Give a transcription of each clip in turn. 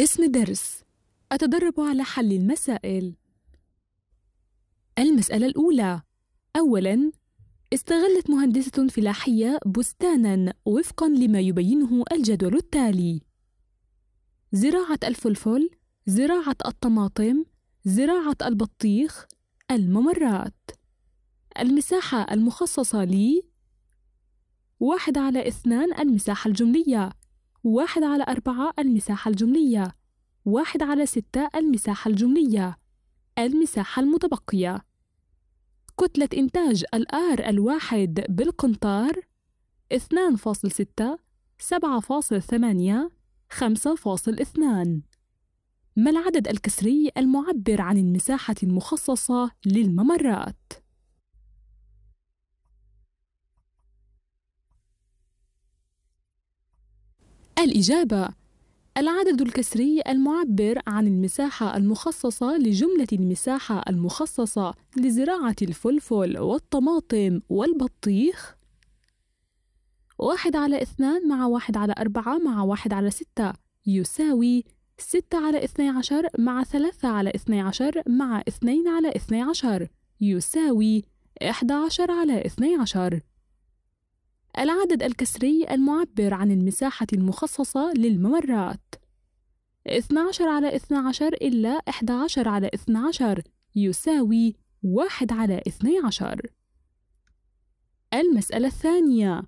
اسم درس أتدرب على حل المسائل المسألة الأولى أولاً استغلت مهندسة فلاحية بستاناً وفقاً لما يبينه الجدول التالي زراعة الفلفل، زراعة الطماطم، زراعة البطيخ، الممرات المساحة المخصصة لي واحد على اثنان المساحة الجملية واحد على أربعة المساحة الجملية واحد على ستة المساحة الجملية المساحة المتبقية كتلة إنتاج الآر الواحد بالقنطار 2.6 7.8 5.2 ما العدد الكسري المعبر عن المساحة المخصصة للممرات؟ الإجابة العدد الكسري المعبر عن المساحة المخصصة لجملة المساحة المخصصة لزراعة الفلفل والطماطم والبطيخ واحد على اثنان مع واحد على أربعة مع واحد على ستة يساوي ستة على اثني عشر مع ثلاثة على اثني عشر مع اثنين على اثني عشر يساوي إحدى عشر على اثني عشر العدد الكسري المعبر عن المساحة المخصصة للممرات 12 على 12 إلا 11 على 12 يساوي 1 على 12 المسألة الثانية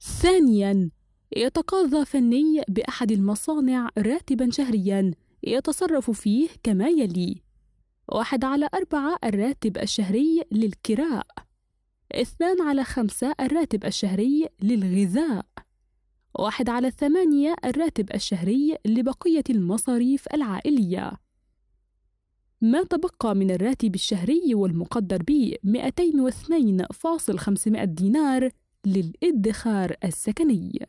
ثانياً يتقاضى فني بأحد المصانع راتبا شهريا يتصرف فيه كما يلي 1 على 4 الراتب الشهري للكراء اثنان على خمسة الراتب الشهري للغذاء واحد على ثمانية الراتب الشهري لبقية المصاريف العائلية ما تبقى من الراتب الشهري والمقدر ب 202.500 دينار للادخار السكني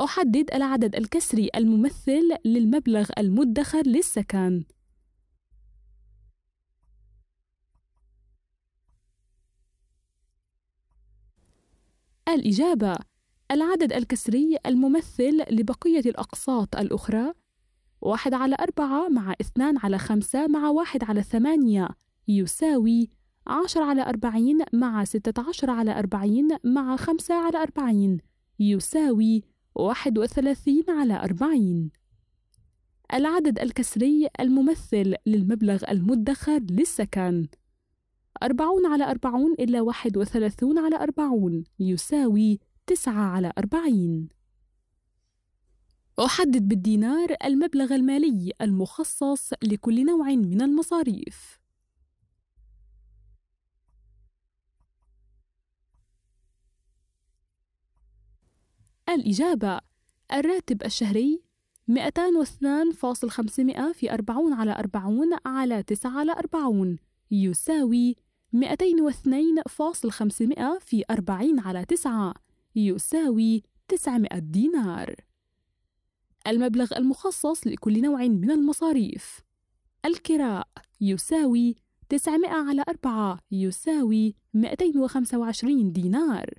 أحدد العدد الكسري الممثل للمبلغ المدخر للسكن الإجابة العدد الكسري الممثل لبقية الأقساط الأخرى واحد على أربعة مع اثنان على خمسة مع واحد على ثمانية يساوي عشر على أربعين مع ستة عشر على أربعين مع خمسة على أربعين يساوي واحد وثلاثين على أربعين العدد الكسري الممثل للمبلغ المدخر للسكن 40 على 40 إلا 31 على 40 يساوي 9 على 40 أحدد بالدينار المبلغ المالي المخصص لكل نوع من المصاريف الإجابة الراتب الشهري 202.500 في 40 على 40 على 9 على 40 يساوي 202.500 في 40 على 9 يساوي 900 دينار المبلغ المخصص لكل نوع من المصاريف الكراء يساوي 900 على 4 يساوي 225 دينار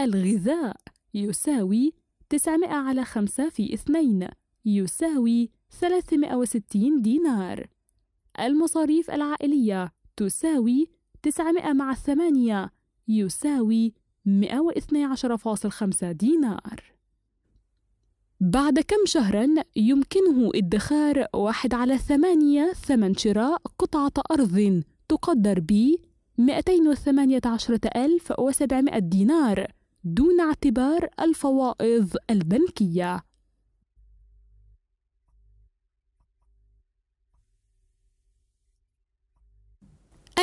الغذاء يساوي 900 على 5 في 2 يساوي 360 دينار المصاريف العائلية تساوي 900 مع 8 يساوي 112.5 دينار بعد كم شهرا يمكنه ادخار واحد على ثمانية ثمن شراء قطعة أرض تقدر ب 218700 دينار دون اعتبار الفوائض البنكية